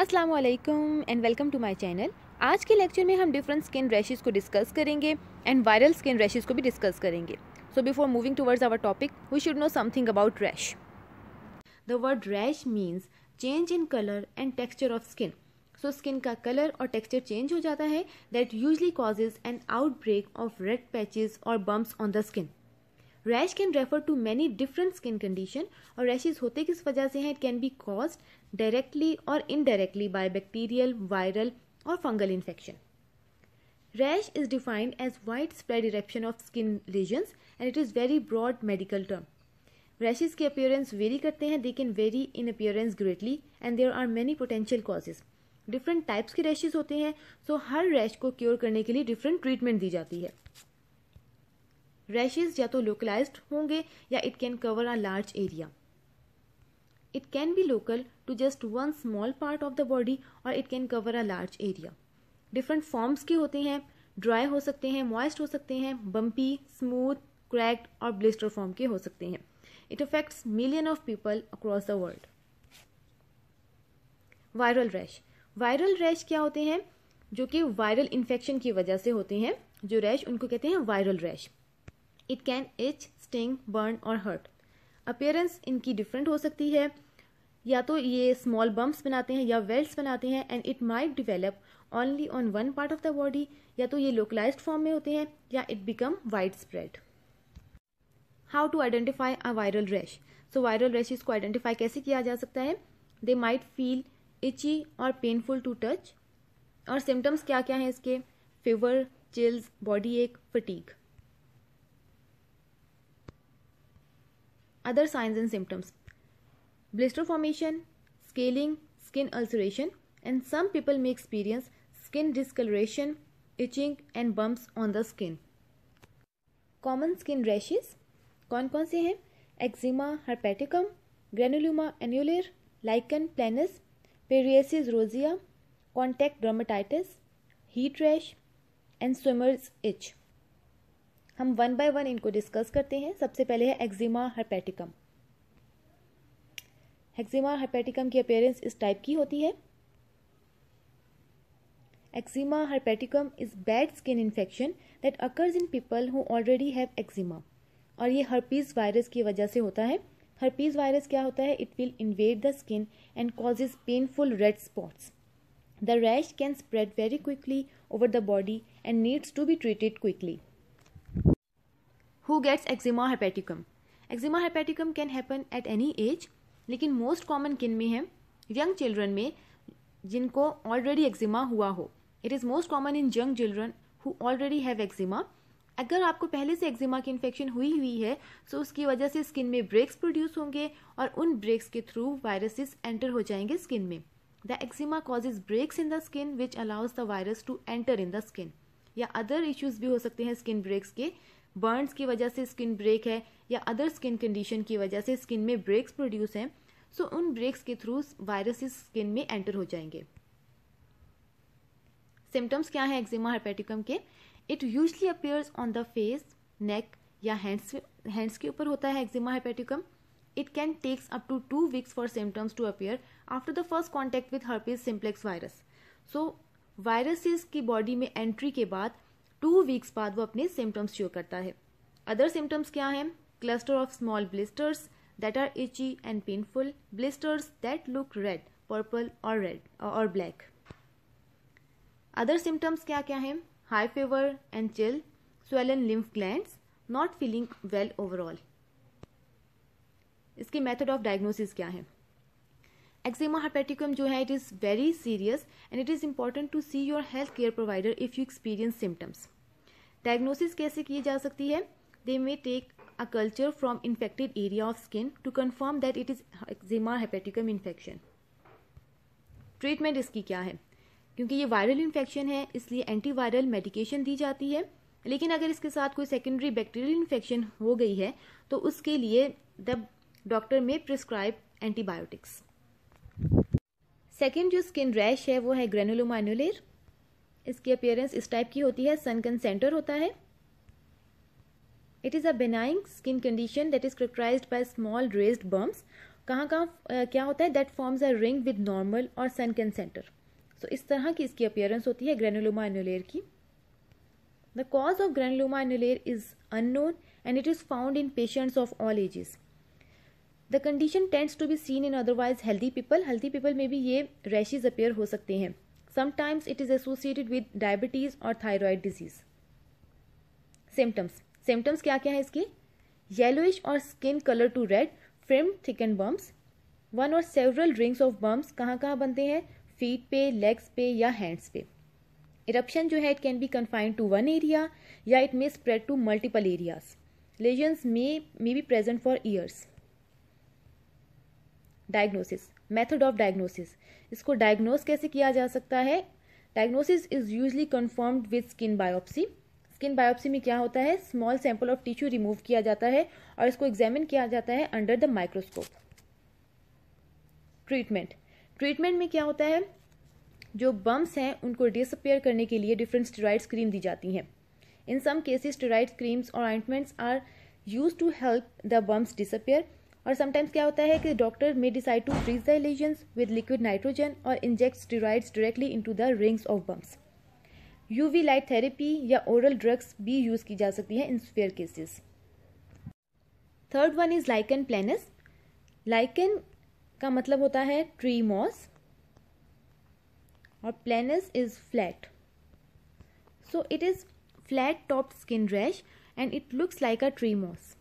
अस्सलाम वालेकुम and welcome to my channel आज के लेक्चर में हम डिफरेंट स्किन रैशेज़ को डिस्कस करेंगे एंड वायरल स्किन रैशेज़ को भी डिस्कस करेंगे so before moving towards our topic we should know something about rash the word rash means change in colour and texture of skin so skin का colour और texture change हो जाता है that usually causes an outbreak of red patches और bumps on the skin rash can refer to many different skin condition और rashes होते किस वजह से हैं it can be cause directly और इनडायरेक्टली बाय बैक्टीरियल वायरल और fungal infection rash is defined as wide spread eruption of skin lesions and it is very broad medical term rashes के appearance vary करते हैं they can vary in appearance greatly and there are many potential causes different types के rashes होते हैं so so हर rash को cure करने के लिए डिफरेंट ट्रीटमेंट दी जाती है रैशेज या तो लोकलाइज्ड होंगे या it can cover a large area it can be local to just one small part of the body और it can cover a large area different forms के होते हैं ड्राई हो सकते हैं मॉइस्ट हो सकते हैं बम्पी स्मूथ क्रैक्ड और ब्लिस्टर फॉर्म के हो सकते हैं it affects million of people across the world viral rash viral rash क्या होते हैं जो कि वायरल इन्फेक्शन की वजह से होते हैं जो रैश उनको कहते हैं viral rash it can itch sting burn और हर्ट अपेयरेंस इनकी डिफरेंट हो सकती है या तो ये स्मॉल बम्प्स बनाते हैं या वेल्ट्स बनाते हैं and it might develop only on one part of the body या तो ये लोकलाइज्ड फॉर्म में होते हैं या it become wide spread how to identify a viral rash so viral rashes को आइडेंटिफाई कैसे किया जा सकता है दे माइट फील इची और पेनफुल टू टच और सिम्टम्स क्या क्या हैं इसके फीवर चिल्स बॉडी एक fatigue other signs and symptoms blister formation scaling skin ulceration and some people may experience skin discoloration itching and bumps on the skin common skin rashes kaun kaun se eczema herpeticum granuloma annulare lichen planus psoriasis rosea contact dermatitis heat rash and swimmer's itch हम one by one इनको discuss करते हैं सबसे पहले है eczema हर्पेटिकम eczema हर्पेटिकम की appearance इस type की होती है eczema herpeticum is bad skin infection that occurs in people who already have eczema और ये herpes वायरस की वजह से होता है herpes वायरस क्या होता है it will invade the skin and causes painful red spots the rash can spread very quickly over the body and needs to be treated quickly who gets eczema herpeticum eczema herpeticum can happen at any age लेकिन most common किन में है young children में जिनको already eczema हुआ हो it is most common in young children who already have eczema अगर आपको पहले से एक्जिमा की इन्फेक्शन हुई हुई है सो तो उसकी वजह से स्किन में ब्रेक्स प्रोड्यूस होंगे और उन ब्रेक्स के थ्रू वायरसेस एंटर हो जाएंगे स्किन में the eczema causes breaks in the skin which allows the virus to enter in the skin या अदर इश्यूज भी हो सकते हैं स्किन ब्रेक्स के बर्न्स की वजह से स्किन ब्रेक है या अदर स्किन कंडीशन की वजह से स्किन में ब्रेक्स प्रोड्यूस हैं सो उन ब्रेक्स के थ्रू वायरसेस स्किन में एंटर हो जाएंगे सिम्टम्स क्या है एक्जिमा हर्पेटिकम के it usually appears on the face neck या हैंड्स हैंड्स के ऊपर होता है eczema herpeticum it can takes up to two weeks for symptoms to appear after the first contact with herpes simplex virus so viruses की body में entry के बाद two weeks बाद वो अपने सिम्टम्स शो करता है अदर सिम्टम्स क्या हैं cluster of small blisters that are itchy and painful blisters that look red purple और रेड और ब्लैक अदर सिम्टम्स क्या क्या हैं high fever and chill swollen lymph gland not feeling well overall इसके method of diagnosis क्या है eczema herpeticum जो है it is very serious and it is important to see your health care provider if you experience symptoms diagnosis कैसे की जा सकती है they may take a culture from infected area of skin to confirm that it is eczema herpeticum infection treatment इसकी क्या है क्योंकि ये वायरल इन्फेक्शन है इसलिए एंटीवायरल मेडिकेशन दी जाती है लेकिन अगर इसके साथ कोई सेकेंडरी बैक्टीरियल इन्फेक्शन हो गई है तो उसके लिए the doctor may prescribe antibiotics second जो स्किन रैश है वो है ग्रेनुलोमा इसकी अपियरेंस इस टाइप की होती है सन सेंटर होता है it is a benign skin condition that is characterize by small raised bumps कहाँ कहाँ क्या होता है that forms a ring with normal और सन सेंटर सो इस तरह की इसकी अपियरेंस होती है ग्रेनुलोमा एनुलेर की the cause of granuloma annulare is unknown and it is found in patients of all ages the condition tends to be seen in otherwise healthy people healthy people में भी ये rashes appear हो सकते हैं sometimes it is associated with diabetes और thyroid disease symptoms symptoms क्या क्या है इसके येलोइश और skin colour to red firm thick and bumps one और सेवरल रिंग्स ऑफ बम्स कहाँ कहाँ बनते हैं फीट पे लेग्स पे या हैंड्स पे इरप्शन जो है it can be confined to one area या it may spread to multiple areas lesions may may be present for years diagnosis method of diagnosis इसको डायग्नोस कैसे किया जा सकता है diagnosis is usually confirmed with skin biopsy skin biopsy में क्या होता है small sample of tissue remove किया जाता है और इसको एग्जामिन किया जाता है under the microscope treatment treatment में क्या होता है जो बम्स हैं उनको डिसअपेयर करने के लिए डिफरेंट स्टेराइड क्रीम दी जाती हैं in some cases steroid creams और ointments are use to help the bumps disappear और समटाइम्स क्या होता है कि doctor may decide to freeze the lesions with liquid nitrogen और inject steroids directly into the rings of bumps UV light therapy या oral drugs भी use की जा सकती है in spare cases third one is lichen planus lichen का मतलब होता है ट्री मॉस और planus is flat so it is flat top skin rash and it looks like a tree moss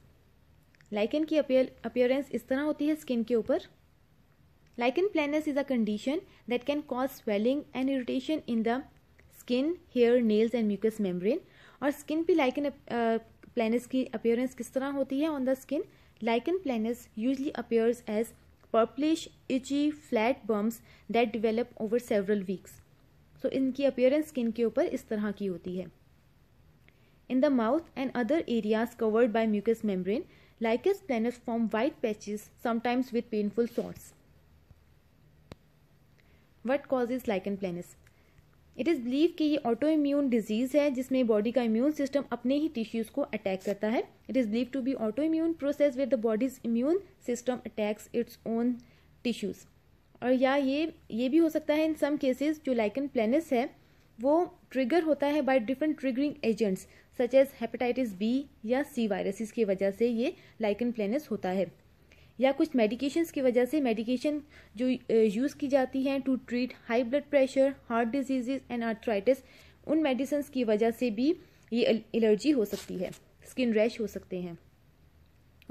lichen की अपियरेंस इस तरह होती है स्किन के ऊपर lichen planus is a condition that can cause swelling and irritation in the skin hair nails and mucous membrane और skin पे lichen planus uh, की अपियरेंस किस तरह होती है on the skin lichen planus usually appears as purplish itchy flat बर्म्स that develop over several weeks so इनकी appearance skin के ऊपर इस तरह की होती है in the mouth and other areas covered by mucous membrane lichens planus form white patches, sometimes with painful sores. What causes lichen planus? it is believed ki ye autoimmune disease है जिसमें body का immune system अपने ही tissues को attack करता है it is believe to be autoimmune process with the system immune system attacks its own tissues और या ये ये भी हो सकता है इन सम केसेस जो लाइकन प्लेनिस है वो ट्रिगर होता है by different triggering agents such as hepatitis B या सी वायरसेस की वजह से ये लाइकन प्लेनस होता है या कुछ मेडिकेशंस की वजह से मेडिकेशन जो यूज़ की जाती हैं to treat high blood pressure heart diseases and arthritis उन मेडिसन्स की वजह से भी ये एलर्जी हो सकती है स्किन रैश हो सकते हैं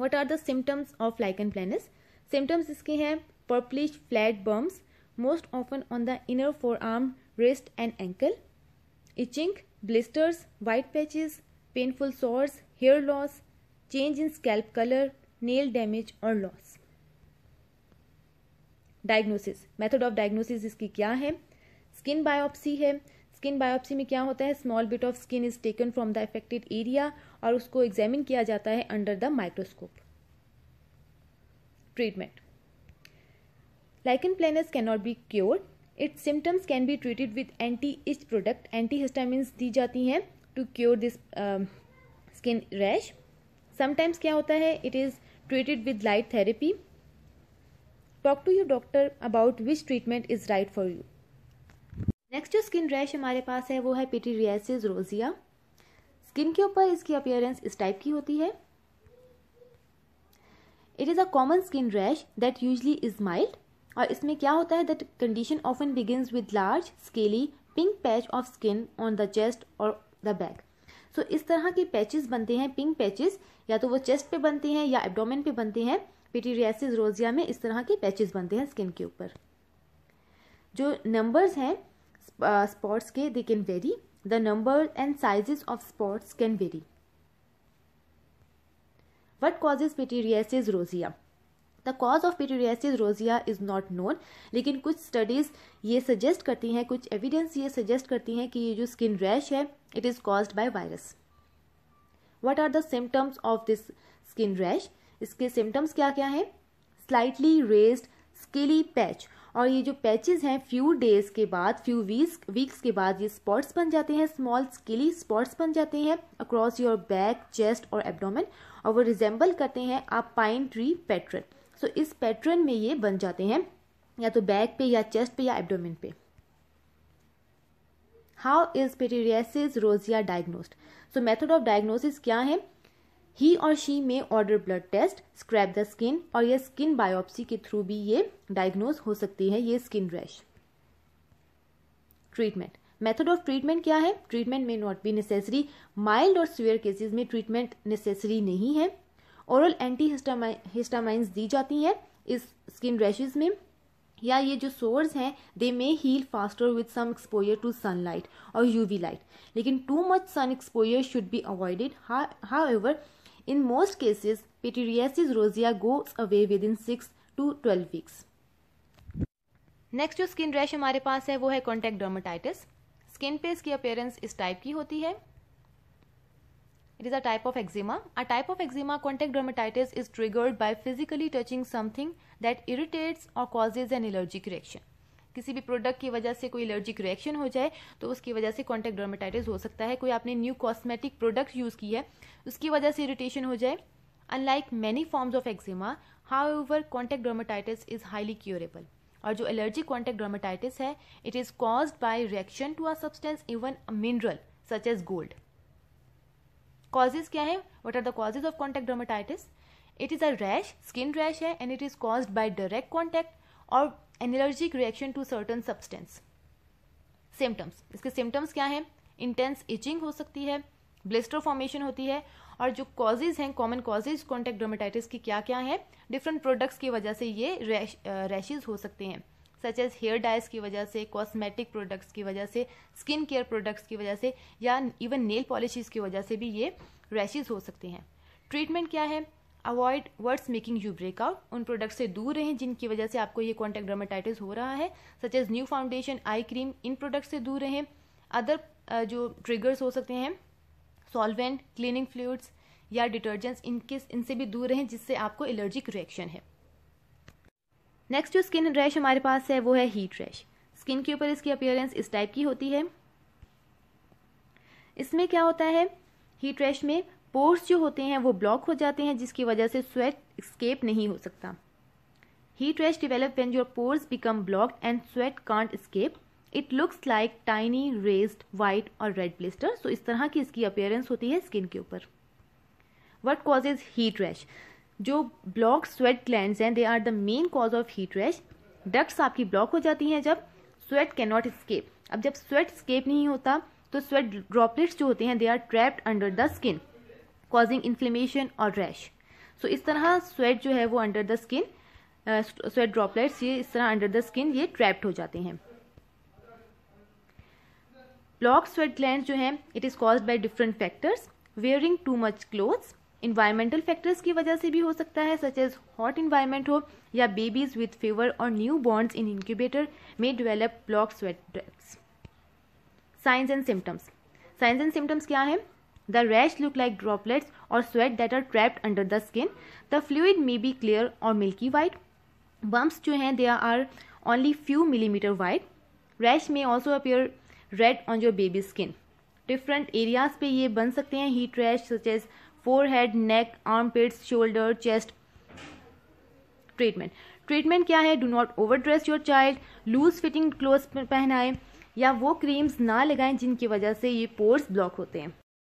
what are the symptoms of lichen planus symptoms इसके हैं purplish flat bumps most often on the inner forearm wrist and ankle itching blisters white patches painful sores hair loss change in scalp colour nail damage और loss diagnosis method of diagnosis इसकी क्या है skin biopsy है skin biopsy में क्या होता है small bit of skin is taken from the affected area और उसको एग्जामिन किया जाता है under the microscope treatment lichen planus can not be cured its symptoms can be treated with anti itch product antihistamines दी जाती हैं to cure this skin rash sometimes क्या होता है it is treated with light therapy talk to your doctor about which treatment is right for you next जो skin rash हमारे पास है वो है पिटीरियासिस रोजिया स्किन के ऊपर इसकी अपियरेंस इस टाइप की होती है it is a common skin rash that usually is mild और इसमें क्या होता है that condition often begins with large scaly pink patch of skin on the chest और द बैक सो इस तरह के पैचेस बनते हैं पिंक पैचेस या तो वो चेस्ट पे बनते हैं या एब्डोमेन पे बनते हैं पिटीरियासिस रोजिया में इस तरह के पैचेस बनते हैं स्किन के ऊपर जो नंबर्स हैं स्पॉट्स uh, के they can vary the number and sizes of spots can vary what causes pityriasis rosea cause of pityriasis rosea is not known लेकिन कुछ स्टडीज़ ये सजेस्ट करती हैं कुछ एविडेंस ये सजेस्ट करती हैं कि ये जो स्किन रैश है it is caused by virus what are the symptoms of this skin rash इसके सिम्टम्स क्या क्या हैं स्लाइटली रेज स्केली पैच और ये जो पैचेज हैं फ्यू डेज के बाद फ्यू वीक्स वीक्स के बाद ये स्पॉट्स बन जाते हैं स्मॉल स्केली स्पॉट्स बन जाते हैं अक्रॉस योर बैक चेस्ट और एब्डोमेन और वो रिजेंबल करते हैं आप pine tree pattern so so, इस पैटर्न में ये बन जाते हैं या तो बैक पे या चेस्ट पे या एब्डोमिन पे how is pityriasis rosea diagnosed so method of diagnosis क्या है ही और she may order blood test scrape the skin और यह स्किन बायोप्सी के थ्रू भी ये डायग्नोज हो सकती है ये skin rash treatment method of treatment क्या है treatment may not be necessary mild और सीवियर केसेस में ट्रीटमेंट नेसेसरी नहीं है औरल एंटी हिस्टामाइंस दी जाती हैं इस स्किन रैशेज में या ये जो सोर्स हैं they may heal faster with some exposure to sunlight और यूवी लाइट लेकिन too much sun exposure should be avoided however in most cases pityriasis rosea goes away within six to twelve weeks next जो skin rash हमारे पास है वो है contact dermatitis skin पे इसकी अपेयरेंस इस टाइप की होती है It is a type of eczema. A type of eczema, contact dermatitis, is triggered by physically touching something that irritates or causes an allergic reaction. किसी भी प्रोडक्ट की वजह से कोई एलर्जिक रिएक्शन हो जाए तो उसकी वजह से कॉन्टेक्ट डर्माटाइटिस हो सकता है कोई आपने न्यू कॉस्मेटिक प्रोडक्ट यूज़ की है उसकी वजह से इरिटेशन हो जाए unlike many forms of eczema however contact dermatitis is highly curable और जो एलर्जिक कॉन्टेक्ट डर्माटाइटिस है it is cause by reaction to a substance even mineral such as gold causes क्या है what are the causes of contact dermatitis it is a rash skin rash है and it is caused by direct contact और an allergic reaction to certain substance symptoms इसके symptoms क्या हैं intense etching हो सकती है ब्लिस्टर फॉर्मेशन होती है और जो कॉजेज हैं कॉमन कॉजेज कॉन्टैक्ट डोमेटाइटिस की क्या क्या है डिफरेंट प्रोडक्ट्स की वजह से ये रैश रैशेज हो सकते हैं सच एज हेयर डाइस की वजह से कॉस्मेटिक प्रोडक्ट्स की वजह से स्किन केयर प्रोडक्ट्स की वजह से या इवन नेल पॉलिशेस की वजह से भी ये रैशेज हो सकते हैं ट्रीटमेंट क्या है avoid words making you break out उन प्रोडक्ट से दूर रहें जिनकी वजह से आपको ये कॉन्टेक्ट ड्रामेटाइटिस हो रहा है such as new foundation eye cream इन प्रोडक्ट से दूर रहें अदर जो ट्रिगर्स हो सकते हैं सॉल्वेंट क्लीनिंग फ्लूड्स या डिटर्जेंट्स इनके इनसे भी दूर रहें जिससे आपको एलर्जिक रिएक्शन है नेक्स्ट जो स्किन रैश हमारे पास है वो है हीट रैश स्किन के ऊपर इसकी अपियरेंस इस टाइप की होती है इसमें क्या होता है हीट रैश में पोर्स जो होते हैं वो ब्लॉक हो जाते हैं जिसकी वजह से स्वेट स्केप नहीं हो सकता heat rash develop when your pores become blocked and sweat can't escape it looks like tiny raised white और रेड ब्लिस्टर सो इस तरह की इसकी अपियरेंस होती है स्किन के ऊपर what cause is heat rash जो ब्लॉक स्वेट ग्लैंड हैं they are the main cause of heat rash ducts आपकी ब्लॉक हो जाती हैं जब स्वेट कैन नॉट स्केप अब जब स्वेट स्केप नहीं होता तो स्वेट ड्रॉपलेट्स जो होते हैं they are trapped under the skin causing inflammation और रैश सो इस तरह स्वेट जो है वो under the skin sweat droplets ये इस तरह अंडर द स्किन ये ट्रैप्ड हो जाते हैं ब्लॉक स्वेट ग्लैंड जो हैं it is cause by different factors wearing too much clothes environmental factors की वजह से भी हो सकता है सच एज हॉट इन्वायरमेंट हो या बेबीज विथ फीवर और न्यू बॉर्नस इन इंक्यूबेटर में develop block sweat ducts signs and symptoms signs and symptoms क्या है the rash look like droplets और sweat that are trapped under the skin the fluid may be clear और milky white bumps जो हैं they are only few millimeter wide rash may also appear red on your baby skin different areas पे ये बन सकते हैं heat rash such as forehead neck armpits shoulder chest treatment treatment क्या है do not overdress your child loose fitting cloth पहनाएं या वो क्रीम्स ना लगाएं जिनकी वजह से ये पोर्स ब्लॉक होते हैं